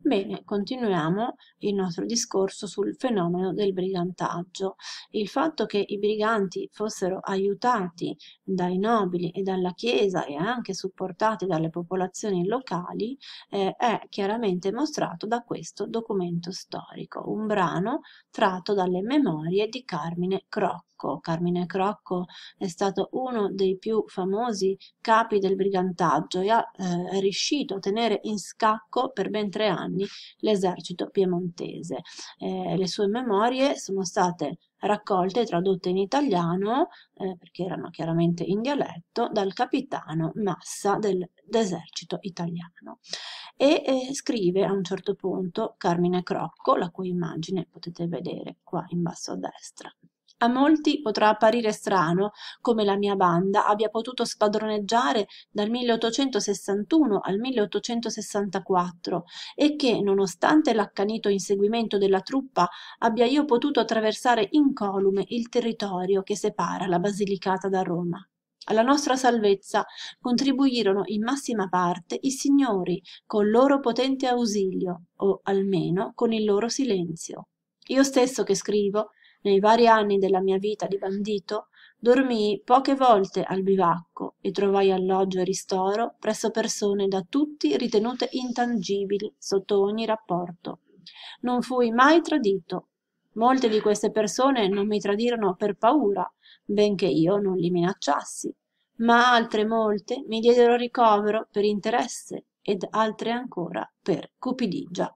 Bene, continuiamo il nostro discorso sul fenomeno del brigantaggio. Il fatto che i briganti fossero aiutati dai nobili e dalla Chiesa e anche supportati dalle popolazioni locali eh, è chiaramente mostrato da questo documento storico, un brano tratto dalle memorie di Carmine Croc. Crocco, Carmine Crocco è stato uno dei più famosi capi del brigantaggio e ha, eh, è riuscito a tenere in scacco per ben tre anni l'esercito piemontese. Eh, le sue memorie sono state raccolte e tradotte in italiano, eh, perché erano chiaramente in dialetto, dal capitano Massa dell'esercito italiano. E eh, scrive a un certo punto Carmine Crocco, la cui immagine potete vedere qua in basso a destra. A molti potrà apparire strano come la mia banda abbia potuto spadroneggiare dal 1861 al 1864 e che, nonostante l'accanito inseguimento della truppa, abbia io potuto attraversare incolume il territorio che separa la Basilicata da Roma. Alla nostra salvezza contribuirono in massima parte i signori col loro potente ausilio, o almeno con il loro silenzio. Io stesso che scrivo nei vari anni della mia vita di bandito dormii poche volte al bivacco e trovai alloggio e ristoro presso persone da tutti ritenute intangibili sotto ogni rapporto non fui mai tradito molte di queste persone non mi tradirono per paura benché io non li minacciassi ma altre molte mi diedero ricovero per interesse ed altre ancora per cupidigia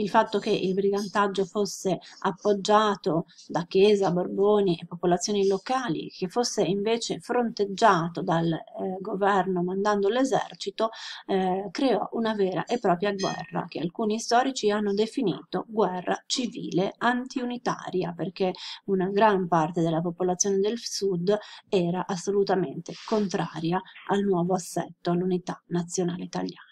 il fatto che il brigantaggio fosse appoggiato da Chiesa, Borboni e popolazioni locali, che fosse invece fronteggiato dal eh, governo mandando l'esercito, eh, creò una vera e propria guerra che alcuni storici hanno definito guerra civile antiunitaria, perché una gran parte della popolazione del sud era assolutamente contraria al nuovo assetto, all'unità nazionale italiana.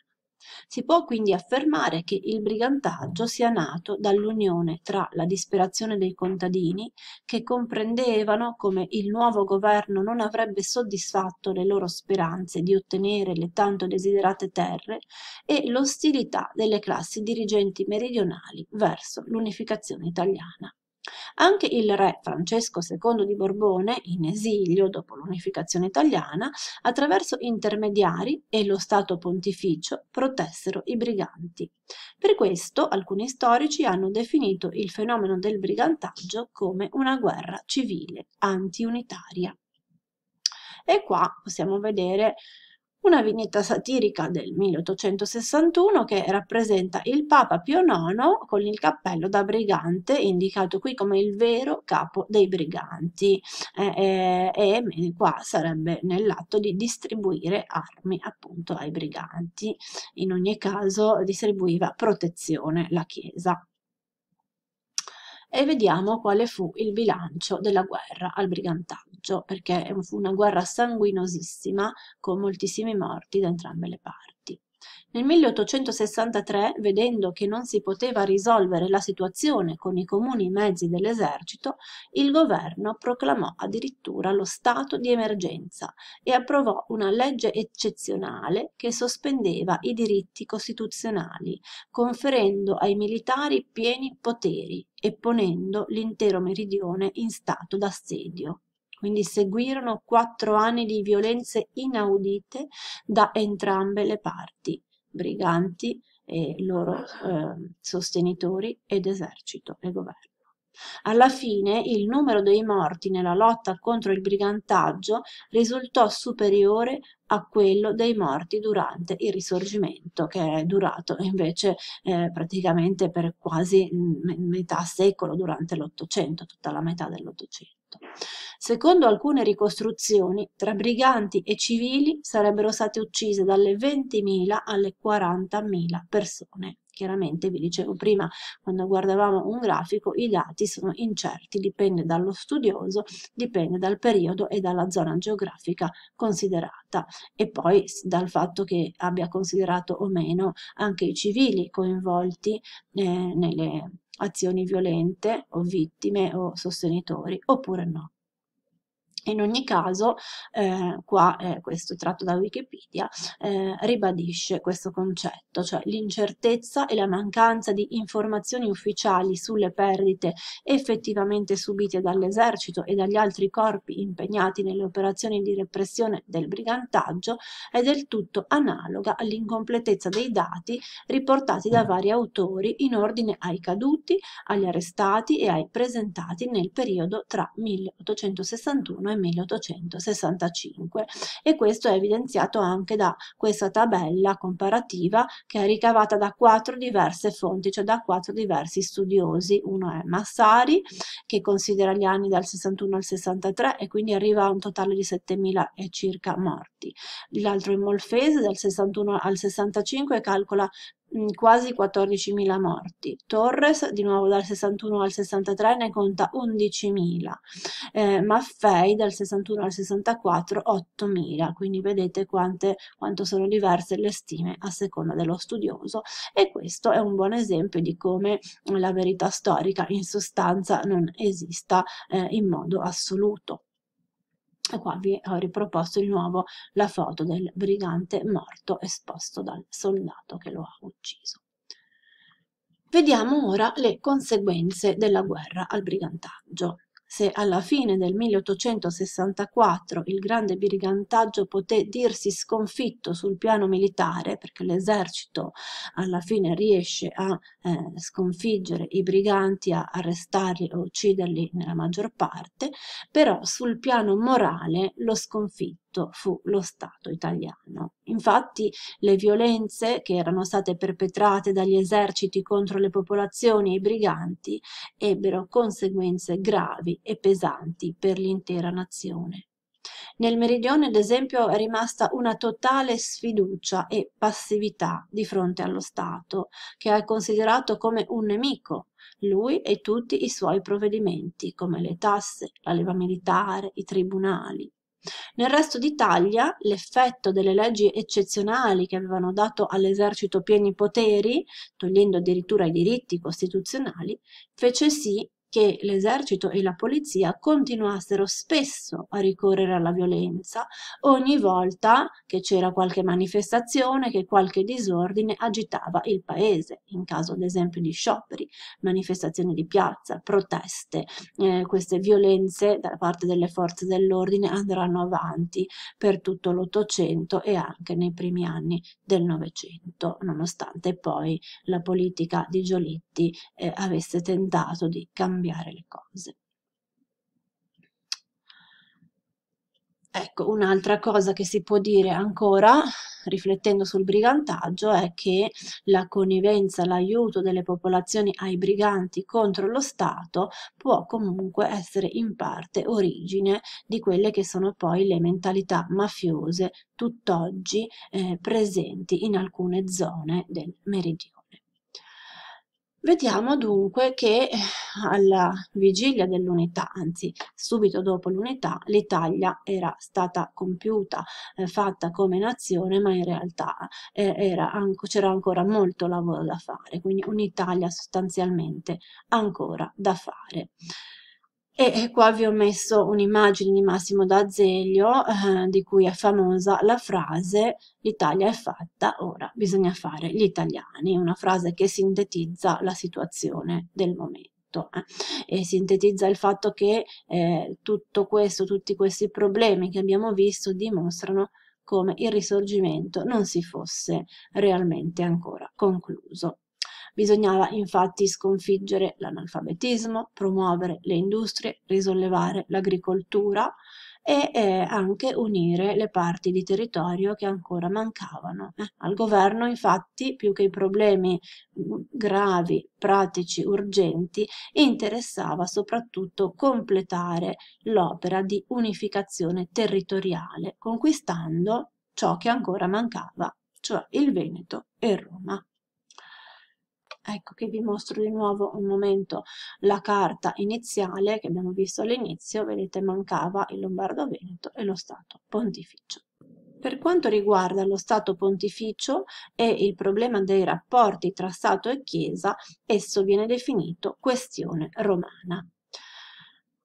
Si può quindi affermare che il brigantaggio sia nato dall'unione tra la disperazione dei contadini, che comprendevano come il nuovo governo non avrebbe soddisfatto le loro speranze di ottenere le tanto desiderate terre, e l'ostilità delle classi dirigenti meridionali verso l'unificazione italiana. Anche il re Francesco II di Borbone, in esilio dopo l'unificazione italiana, attraverso intermediari e lo Stato pontificio protessero i briganti. Per questo alcuni storici hanno definito il fenomeno del brigantaggio come una guerra civile antiunitaria. E qua possiamo vedere una vignetta satirica del 1861 che rappresenta il Papa Pio IX con il cappello da brigante, indicato qui come il vero capo dei briganti, eh, eh, e qua sarebbe nell'atto di distribuire armi appunto ai briganti. In ogni caso distribuiva protezione la Chiesa e vediamo quale fu il bilancio della guerra al brigantaggio, perché fu una guerra sanguinosissima con moltissimi morti da entrambe le parti. Nel 1863, vedendo che non si poteva risolvere la situazione con i comuni mezzi dell'esercito, il governo proclamò addirittura lo stato di emergenza e approvò una legge eccezionale che sospendeva i diritti costituzionali, conferendo ai militari pieni poteri e ponendo l'intero meridione in stato d'assedio. Quindi seguirono quattro anni di violenze inaudite da entrambe le parti, briganti e loro eh, sostenitori ed esercito e governo. Alla fine il numero dei morti nella lotta contro il brigantaggio risultò superiore a quello dei morti durante il risorgimento, che è durato invece eh, praticamente per quasi mm, metà secolo durante l'Ottocento, tutta la metà dell'Ottocento. Secondo alcune ricostruzioni, tra briganti e civili sarebbero state uccise dalle 20.000 alle 40.000 persone. Chiaramente, vi dicevo prima, quando guardavamo un grafico, i dati sono incerti, dipende dallo studioso, dipende dal periodo e dalla zona geografica considerata e poi dal fatto che abbia considerato o meno anche i civili coinvolti eh, nelle azioni violente o vittime o sostenitori, oppure no. In ogni caso, eh, qua, eh, questo tratto da Wikipedia, eh, ribadisce questo concetto, cioè l'incertezza e la mancanza di informazioni ufficiali sulle perdite effettivamente subite dall'esercito e dagli altri corpi impegnati nelle operazioni di repressione del brigantaggio è del tutto analoga all'incompletezza dei dati riportati da vari autori in ordine ai caduti, agli arrestati e ai presentati nel periodo tra 1861 e 1865 e questo è evidenziato anche da questa tabella comparativa che è ricavata da quattro diverse fonti, cioè da quattro diversi studiosi. Uno è Massari che considera gli anni dal 61 al 63 e quindi arriva a un totale di 7.000 e circa morti. L'altro è Molfese dal 61 al 65 e calcola Mm, quasi 14.000 morti. Torres, di nuovo dal 61 al 63, ne conta 11.000, eh, Maffei dal 61 al 64 8.000, quindi vedete quante, quanto sono diverse le stime a seconda dello studioso e questo è un buon esempio di come la verità storica in sostanza non esista eh, in modo assoluto e qua vi ho eh, riproposto di nuovo la foto del brigante morto esposto dal soldato che lo ha ucciso. Vediamo ora le conseguenze della guerra al brigantaggio se alla fine del 1864 il grande brigantaggio poté dirsi sconfitto sul piano militare, perché l'esercito alla fine riesce a eh, sconfiggere i briganti, a arrestarli o ucciderli nella maggior parte, però sul piano morale lo sconfitto fu lo Stato italiano. Infatti le violenze che erano state perpetrate dagli eserciti contro le popolazioni e i briganti ebbero conseguenze gravi e pesanti per l'intera nazione. Nel meridione, ad esempio, è rimasta una totale sfiducia e passività di fronte allo Stato, che è considerato come un nemico, lui e tutti i suoi provvedimenti, come le tasse, la leva militare, i tribunali. Nel resto d'Italia l'effetto delle leggi eccezionali che avevano dato all'esercito pieni poteri, togliendo addirittura i diritti costituzionali, fece sì che l'esercito e la polizia continuassero spesso a ricorrere alla violenza ogni volta che c'era qualche manifestazione, che qualche disordine agitava il paese, in caso ad esempio di scioperi, manifestazioni di piazza, proteste, eh, queste violenze da parte delle forze dell'ordine andranno avanti per tutto l'Ottocento e anche nei primi anni del Novecento, nonostante poi la politica di Giolitti eh, avesse tentato di cambiare cambiare le cose. Ecco, un'altra cosa che si può dire ancora, riflettendo sul brigantaggio, è che la connivenza, l'aiuto delle popolazioni ai briganti contro lo Stato può comunque essere in parte origine di quelle che sono poi le mentalità mafiose tutt'oggi eh, presenti in alcune zone del meridione. Vediamo dunque che eh, alla vigilia dell'unità, anzi subito dopo l'unità, l'Italia era stata compiuta, eh, fatta come nazione, ma in realtà eh, c'era ancora molto lavoro da fare, quindi un'Italia sostanzialmente ancora da fare e qua vi ho messo un'immagine di Massimo D'Azeglio eh, di cui è famosa la frase l'Italia è fatta, ora bisogna fare gli italiani, una frase che sintetizza la situazione del momento. Eh. e sintetizza il fatto che eh, tutto questo, tutti questi problemi che abbiamo visto dimostrano come il risorgimento non si fosse realmente ancora concluso. Bisognava infatti sconfiggere l'analfabetismo, promuovere le industrie, risollevare l'agricoltura e eh, anche unire le parti di territorio che ancora mancavano. Eh, al governo infatti, più che i problemi mm, gravi, pratici, urgenti, interessava soprattutto completare l'opera di unificazione territoriale, conquistando ciò che ancora mancava, cioè il Veneto e Roma ecco che vi mostro di nuovo un momento la carta iniziale che abbiamo visto all'inizio, vedete mancava il Lombardo-Veneto e lo Stato Pontificio. Per quanto riguarda lo Stato pontificio e il problema dei rapporti tra Stato e Chiesa, esso viene definito questione romana.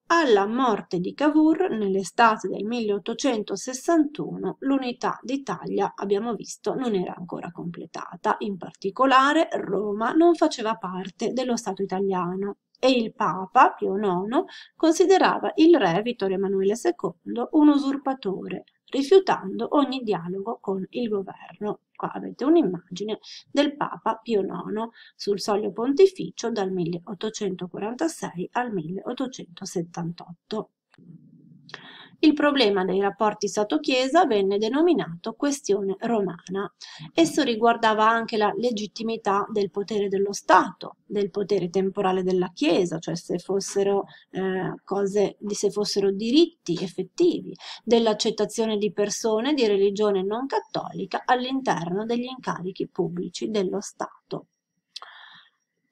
Alla morte di Cavour nell'estate del 1861 l'unità d'Italia, abbiamo visto, non era ancora completata, in particolare Roma non faceva parte dello Stato italiano e il Papa Pio IX considerava il re Vittorio Emanuele II un usurpatore, rifiutando ogni dialogo con il governo. Qua avete un'immagine del Papa Pio IX sul soglio pontificio dal 1846 al 1878. Il problema dei rapporti Stato-Chiesa venne denominato questione romana. Esso riguardava anche la legittimità del potere dello Stato, del potere temporale della Chiesa, cioè se fossero, eh, cose, se fossero diritti effettivi, dell'accettazione di persone di religione non cattolica all'interno degli incarichi pubblici dello Stato.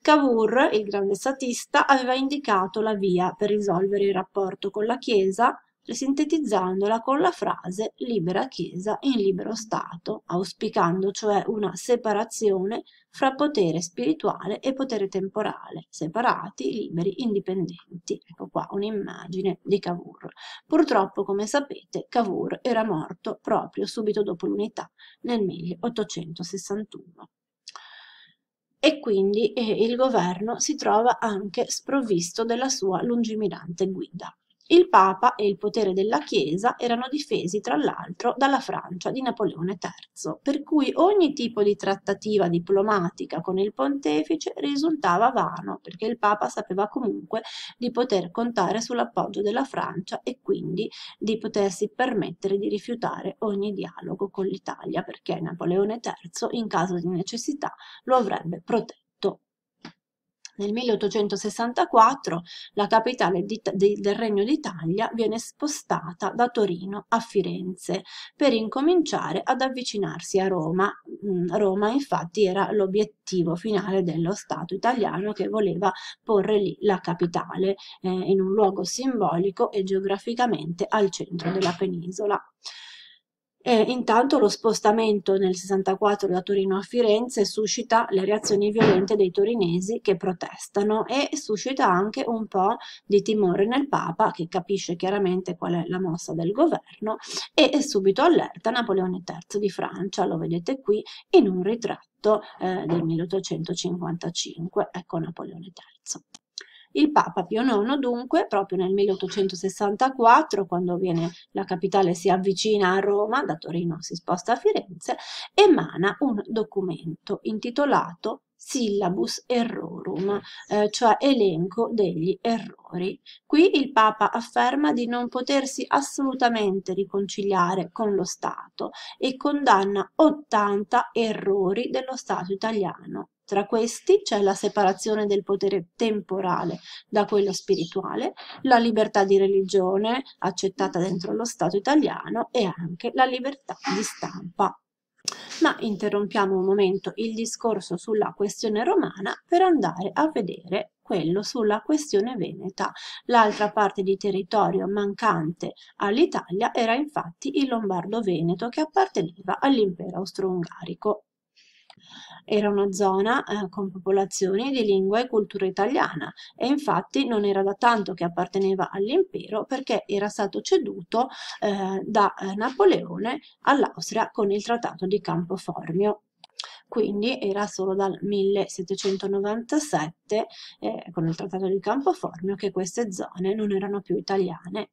Cavour, il grande statista, aveva indicato la via per risolvere il rapporto con la Chiesa sintetizzandola con la frase libera Chiesa in libero Stato, auspicando cioè una separazione fra potere spirituale e potere temporale, separati, liberi, indipendenti. Ecco qua un'immagine di Cavour. Purtroppo, come sapete, Cavour era morto proprio subito dopo l'unità, nel 1861 e quindi eh, il governo si trova anche sprovvisto della sua lungimirante guida. Il papa e il potere della Chiesa erano difesi tra l'altro dalla Francia di Napoleone III, per cui ogni tipo di trattativa diplomatica con il pontefice risultava vano, perché il papa sapeva comunque di poter contare sull'appoggio della Francia e quindi di potersi permettere di rifiutare ogni dialogo con l'Italia, perché Napoleone III in caso di necessità lo avrebbe protetto. Nel 1864 la capitale di, di, del Regno d'Italia viene spostata da Torino a Firenze per incominciare ad avvicinarsi a Roma. Mm, Roma infatti era l'obiettivo finale dello Stato italiano che voleva porre lì la capitale eh, in un luogo simbolico e geograficamente al centro della penisola e intanto lo spostamento nel 64 da Torino a Firenze suscita le reazioni violente dei torinesi che protestano e suscita anche un po' di timore nel Papa che capisce chiaramente qual è la mossa del governo e subito allerta Napoleone III di Francia, lo vedete qui in un ritratto eh, del 1855, ecco Napoleone III. Il Papa Pio IX dunque, proprio nel 1864, quando viene, la capitale si avvicina a Roma, da Torino si sposta a Firenze, emana un documento intitolato Syllabus Errorum, eh, cioè elenco degli errori. Qui il Papa afferma di non potersi assolutamente riconciliare con lo Stato e condanna 80 errori dello Stato italiano tra questi c'è la separazione del potere temporale da quello spirituale, la libertà di religione accettata dentro lo Stato italiano e anche la libertà di stampa. Ma interrompiamo un momento il discorso sulla questione romana per andare a vedere quello sulla questione veneta. L'altra parte di territorio mancante all'Italia era infatti il Lombardo-Veneto che apparteneva all'impero austro-ungarico. Era una zona eh, con popolazioni di lingua e cultura italiana e infatti non era da tanto che apparteneva all'impero perché era stato ceduto eh, da eh, Napoleone all'Austria con il trattato di Campoformio quindi era solo dal 1797 eh, con il trattato di Campoformio che queste zone non erano più italiane.